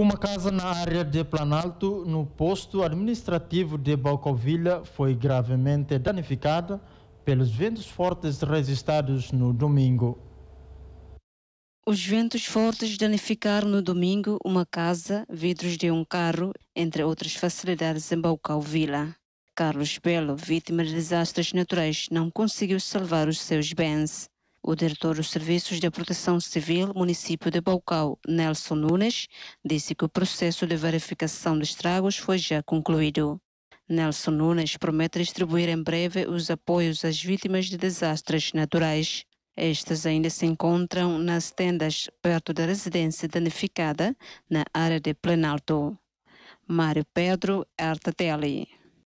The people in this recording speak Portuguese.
Uma casa na área de Planalto, no posto administrativo de Balcovilha, foi gravemente danificada pelos ventos fortes registrados no domingo. Os ventos fortes danificaram no domingo uma casa, vidros de um carro, entre outras facilidades em Balcalvila. Carlos Belo, vítima de desastres naturais, não conseguiu salvar os seus bens. O diretor dos Serviços de Proteção Civil, município de Baucau, Nelson Nunes, disse que o processo de verificação de estragos foi já concluído. Nelson Nunes promete distribuir em breve os apoios às vítimas de desastres naturais. Estas ainda se encontram nas tendas perto da residência danificada, na área de Planalto. Mário Pedro Artatelli.